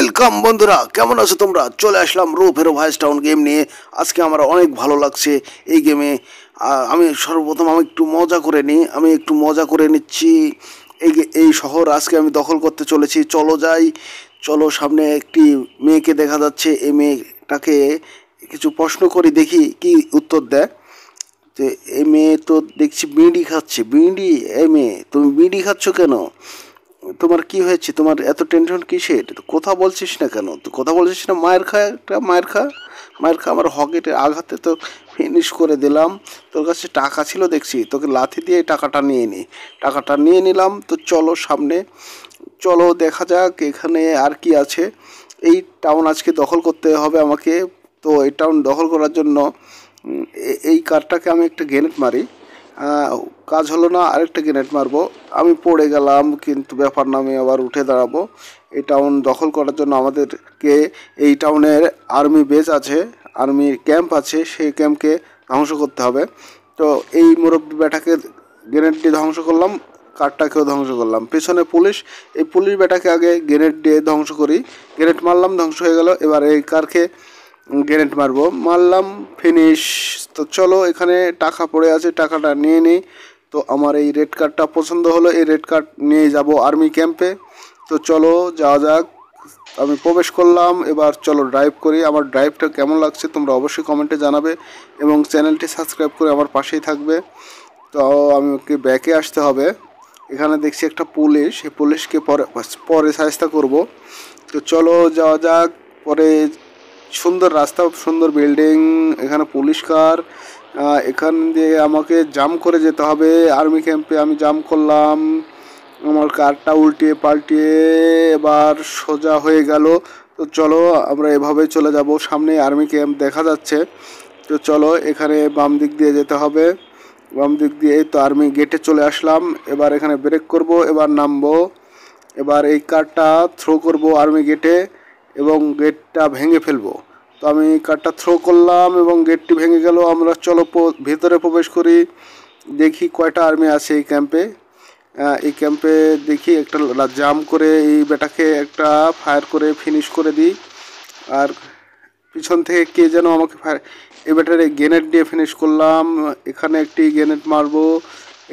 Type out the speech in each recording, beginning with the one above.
welcome বন্ধুরা কেমন আছো তোমরা চলে আসলাম rope hero vice town game নিয়ে আজকে আমার অনেক ভালো লাগছে এই গেমে আমি সর্বপ্রথম আমি একটু মজা করে নিই আমি একটু মজা করে নিচ্ছি এই এই শহর আজকে আমি দখল করতে চলেছি চলো যাই চলো সামনে একটি মেয়েকে দেখা যাচ্ছে এই মেয়েটাকে কিছু প্রশ্ন করি দেখি কি উত্তর দেয় তো এই মেয়ে তো দেখছি বিড়ি খাচ্ছে বিড়ি এই মেয়ে তুমি বিড়ি খাচ্ছ কেন তোমার কি হয়েছে তোমার এত টেনশন কিসের কথা বলছিস না কেন কথা বলছিস না মায়ের খা একটা মায়ের খা মায়ের খা আমার হকেটের আঘাতে তো ফিনিশ করে দিলাম তোর কাছে টাকা ছিল দেখছি তোকে লাথি দিয়ে টাকাটা নিয়ে নি টাকাটা নিয়ে নিলাম তো চলো সামনে চলো দেখা যাক এখানে আর কি আছে এই টাউন আজকে দখল করতে হবে আমাকে তো এই টাউন দখল করার জন্য এই কারটাকে আমি একটা গেনেট মারি কাজ হলো না আরেকটা গ্রেনেড মারবো আমি পড়ে গেলাম কিন্তু ব্যাপার না আমি আবার উঠে দাঁড়াবো এই টাউন দখল করার জন্য আমাদেরকে এই টাউনের আর্মি বেস আছে আর্মি ক্যাম্প আছে সেই ক্যাম্পকে ধ্বংস করতে হবে তো এই মুরব্বী ব্যাটাকে গ্রেনেড দিয়ে ধ্বংস করলাম কারটাকেও ধ্বংস করলাম পেছনে পুলিশ এই পুলিশ ব্যাটাকে আগে গ্রেনেড দিয়ে ধ্বংস করি গ্রেনেড মারলাম ধ্বংস হয়ে গেল এবার এই কারকে গ্রেনেড মারবো মারলাম ফিনিশ তো চলো এখানে টাকা পড়ে আছে টাকাটা নিয়ে নিই তো আমার এই রেড কার্ডটা পছন্দ হলো এই রেড কার্ড নিয়ে যাব আর্মি ক্যাম্পে তো চলো যাওয়া যাক আমি প্রবেশ করলাম এবার চলো ড্রাইভ করি আমার ড্রাইভটা কেমন লাগছে তোমরা অবশ্যই কমেন্টে জানাবে এবং চ্যানেলটি সাবস্ক্রাইব করে আমার পাশেই থাকবে তো আমি ওকে ব্যাকে আসতে হবে এখানে দেখছি একটা পুলিশ সেই পুলিশকে পরে পরে সাহায্য করব তো চলো যাওয়া যাক পরে সুন্দর রাস্তা সুন্দর বিল্ডিং এখানে পুলিশ কার এখান দিয়ে আমাকে জাম করে যেতে হবে আর্মি ক্যাম্পে আমি জাম করলাম আমার কারটা উল্টিয়ে পাল্টিয়ে এবার সোজা হয়ে গেল তো চলো আমরা এভাবে চলে যাব সামনে আর্মি ক্যাম্প দেখা যাচ্ছে তো চলো এখানে বাম দিক দিয়ে যেতে হবে বাম দিক দিয়ে তো আর্মি গেটে চলে আসলাম এবার এখানে ব্রেক করব এবার নামবো এবার এই কারটা থ্রো করব আর্মি গেটে এবং গেটটা ভেঙে ফেলবো তো আমি কারটা থ্রো করলাম এবং গেটটি ভেঙে গেল আমরা চলো ভেতরে প্রবেশ করি দেখি কয়টা আর্মি আছে এই ক্যাম্পে এই ক্যাম্পে দেখি একটা জাম করে এই বেটাকে একটা ফায়ার করে ফিনিশ করে দিই আর পিছন থেকে কে যেন আমাকে ফায়ার এই বেটারে গ্রেনেড দিয়ে ফিনিশ করলাম এখানে একটি গ্রেনেড মারবো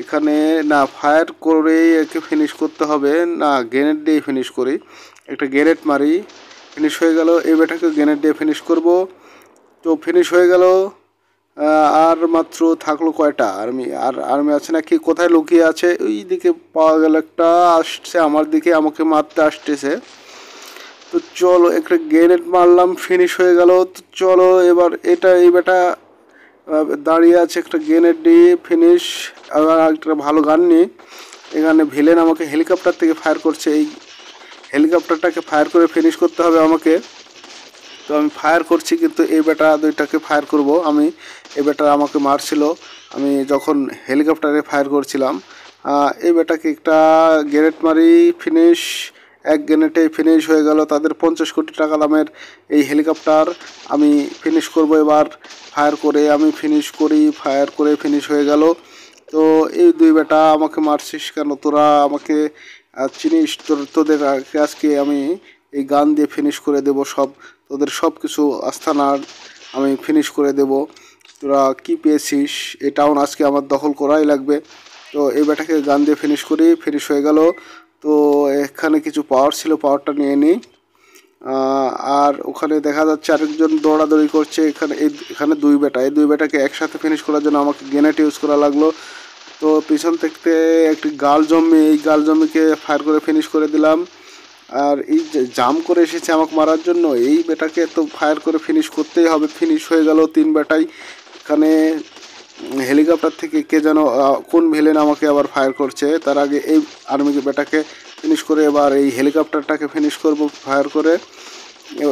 এখানে না ফায়ার করেই একে ফিনিশ করতে হবে না গ্রেনেড দিয়ে ফিনিশ করি একটা গ্রেনেড মারি ফিনিশ হয়ে গেল এই ব্যাটাকে গ্রেনেড দিয়ে ফিনিশ করব তো ফিনিশ হয়ে গেল আর মাত্র থাকলো কয়টা আর্মি আর আর্মি আছে নাকি কোথায় লুকিয়ে আছে ওই দিকে পাওয়া গেল একটা আসছে আমার দিকে আমাকে মারতে আসতেছে তো চলো একটা গ্রেনেড মারলাম ফিনিশ হয়ে গেল তো চলো এবার এটা এই বেটা দাঁড়িয়ে আছে একটা গ্রেনেড দিয়ে ফিনিশ আবার একটা ভালো গান নিয়ে এখানে ভিলেন আমাকে হেলিকপ্টার থেকে ফায়ার করছে এই হেলিকপ্টারটাকে ফায়ার করে ফিনিশ করতে হবে আমাকে তো আমি ফায়ার করছি কিন্তু এই বেটা দুইটাকে ফায়ার করব আমি এই বেটা আমাকে মারছিল আমি যখন হেলিকপ্টারে ফায়ার করছিলাম এই বেটাকে একটা গ্রেনেড মারি ফিনিশ এক গ্রেনেটে ফিনিশ হয়ে গেল তাদের পঞ্চাশ কোটি টাকা দামের এই হেলিকপ্টার আমি ফিনিশ করব এবার ফায়ার করে আমি ফিনিশ করি ফায়ার করে ফিনিশ হয়ে গেল তো এই দুই বেটা আমাকে মারছিস কেন তোরা আমাকে আর চিনিস তোর তোদের আজকে আমি এই গান দিয়ে ফিনিশ করে দেব সব তোদের সব কিছু আস্থানার আমি ফিনিশ করে দেব তোরা কি পেয়েছিস এই টাউন আজকে আমার দখল করাই লাগবে তো এই বেটাকে গান দিয়ে ফিনিশ করি ফিনিশ হয়ে গেল তো এখানে কিছু পাওয়ার ছিল পাওয়ারটা নিয়ে নিই আর ওখানে দেখা যাচ্ছে আরেকজন দৌড়াদৌড়ি করছে এখানে এখানে দুই বেটা এই দুই বেটাকে একসাথে ফিনিশ করার জন্য আমাকে গেনেট ইউজ করা লাগলো তো পিছন থেকে একটি গাল জমি এই গাল জমিকে ফায়ার করে ফিনিশ করে দিলাম আর এই জাম করে এসেছে আমাকে মারার জন্য এই বেটাকে তো ফায়ার করে ফিনিশ করতেই হবে ফিনিশ হয়ে গেল তিন বেটাই এখানে হেলিকপ্টার থেকে কে যেন কোন ভেলেন আমাকে আবার ফায়ার করছে তার আগে এই আর্মি বেটাকে ফিনিশ করে এবার এই হেলিকপ্টারটাকে ফিনিশ করব ফায়ার করে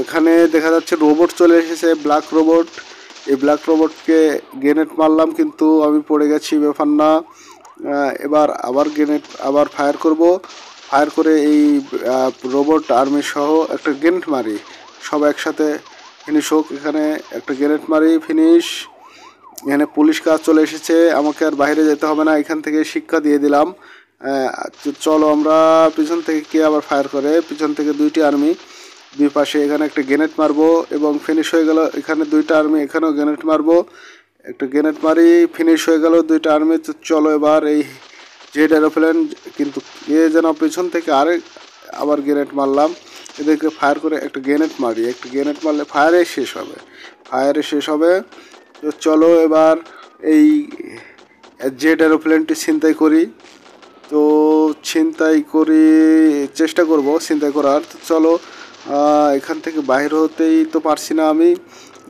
এখানে দেখা যাচ্ছে রোবট চলে এসেছে ব্ল্যাক রোবট এই ব্ল্যাক রোবটকে গ্রেনেড মারলাম কিন্তু আমি পড়ে গেছি ব্যাপার না এবার আবার গ্রেনেড আবার ফায়ার করব ফায়ার করে এই রোবট আর্মি সহ একটা গ্রেনেড মারি সব একসাথে ফিনিশ হোক এখানে একটা গ্রেনেড মারি ফিনিশ এখানে পুলিশ কাজ চলে এসেছে আমাকে আর বাইরে যেতে হবে না এখান থেকে শিক্ষা দিয়ে দিলাম চলো আমরা পিছন থেকে কে আবার ফায়ার করে পিছন থেকে দুইটি আর্মি দুই পাশে এখানে একটা গ্রেনেড মারবো এবং ফিনিশ হয়ে গেল এখানে দুইটা আর্মি এখানেও গ্রেনেড মারবো একটা গ্রেনেড মারি ফিনিশ হয়ে গেল দুইটা আর্মি তো চলো এবার এই জেড এরোপ্লেন কিন্তু এ যেন পেছন থেকে আরেক আবার গ্রেনেড মারলাম এদেরকে ফায়ার করে একটা গ্রেনেড মারি একটা গ্রেনেড মারলে ফায়ারে শেষ হবে ফায়ারে শেষ হবে তো চলো এবার এই জেড এরোপ্লেনটি ছিনতাই করি তো ছিনতাই করি চেষ্টা করব ছিনতাই করার তো চলো এখান থেকে বাহির হতেই তো পারছি না আমি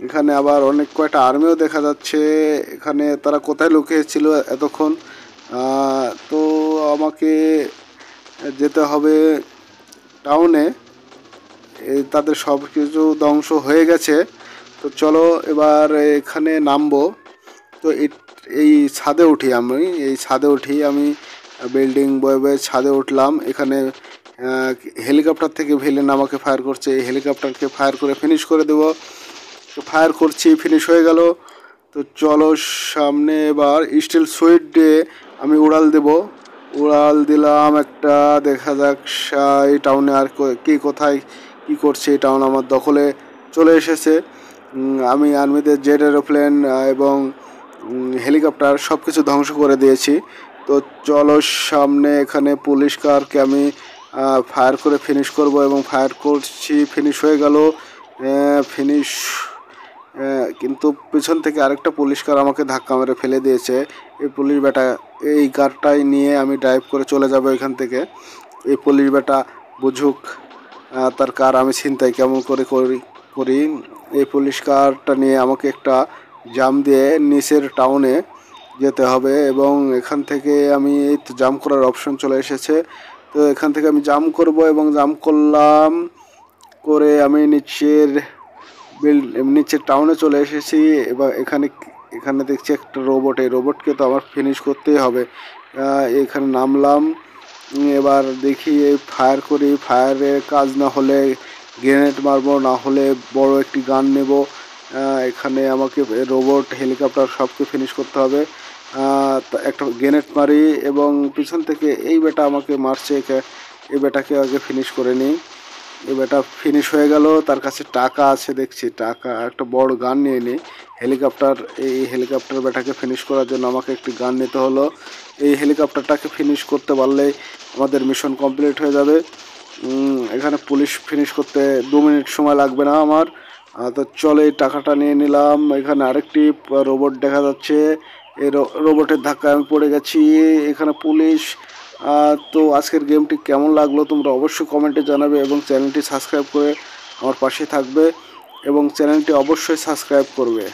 এখানে আবার অনেক কয়টা আর্মিও দেখা যাচ্ছে এখানে তারা কোথায় লুকিয়েছিল এতক্ষণ তো আমাকে যেতে হবে টাউনে তাদের সব কিছু ধ্বংস হয়ে গেছে তো চলো এবার এখানে নামবো তো এই ছাদে উঠি আমি এই ছাদে উঠি আমি বিল্ডিং বয়ে বয়ে ছাদে উঠলাম এখানে হেলিকপ্টার থেকে ভিলেন আমাকে ফায়ার করছে এই হেলিকপ্টারকে ফায়ার করে ফিনিশ করে দেব ফায়ার করছি ফিনিশ হয়ে গেল তো চলো সামনে এবার স্টিল সুইট ডে আমি উড়াল দেব উড়াল দিলাম একটা দেখা যাক এই টাউনে আর কে কোথায় কি করছে এই টাউন আমার দখলে চলে এসেছে আমি আর্মিদের জেট এরোপ্লেন এবং হেলিকপ্টার সব কিছু ধ্বংস করে দিয়েছি তো চলো সামনে এখানে পুলিশ কারকে আমি ফায়ার করে ফিনিশ করব এবং ফায়ার করছি ফিনিশ হয়ে গেল ফিনিশ কিন্তু পিছন থেকে আরেকটা পুলিশ কার আমাকে ধাক্কা মেরে ফেলে দিয়েছে এই পুলিশ বেটা এই কারটাই নিয়ে আমি ড্রাইভ করে চলে যাব এখান থেকে এই পুলিশ বেটা বুঝুক তার কার আমি ছিনতাই কেমন করে করি করি এই পুলিশ কারটা নিয়ে আমাকে একটা জাম দিয়ে নিচের টাউনে যেতে হবে এবং এখান থেকে আমি এই জাম করার অপশন চলে এসেছে তো এখান থেকে আমি জাম করব এবং জাম করলাম করে আমি নিচের বিল্ড নিচের টাউনে চলে এসেছি এবার এখানে এখানে দেখছি একটা রোবট এই রোবটকে তো আমার ফিনিশ করতেই হবে এখানে নামলাম এবার দেখি এই ফায়ার করি ফায়ারের কাজ না হলে গ্রেনেড মারবো না হলে বড় একটি গান নেব এখানে আমাকে রোবট হেলিকপ্টার সবকে ফিনিশ করতে হবে একটা গ্রেনেড মারি এবং পিছন থেকে এই বেটা আমাকে মারছে এই বেটাকে আগে ফিনিশ করে নিই এই বেটা ফিনিশ হয়ে গেল তার কাছে টাকা আছে দেখছি টাকা একটা বড় গান নিয়ে নিই হেলিকপ্টার এই হেলিকপ্টার বেটাকে ফিনিশ করার জন্য আমাকে একটি গান নিতে হলো এই হেলিকপ্টারটাকে ফিনিশ করতে পারলে আমাদের মিশন কমপ্লিট হয়ে যাবে এখানে পুলিশ ফিনিশ করতে দু মিনিট সময় লাগবে না আমার তো চলে এই টাকাটা নিয়ে নিলাম এখানে আরেকটি রোবট দেখা যাচ্ছে রোবটের ধাক্কায় আমি পড়ে গেছি এখানে পুলিশ তো আজকের গেমটি কেমন লাগলো তোমরা অবশ্যই কমেন্টে জানাবে এবং চ্যানেলটি সাবস্ক্রাইব করে আমার পাশে থাকবে এবং চ্যানেলটি অবশ্যই সাবস্ক্রাইব করবে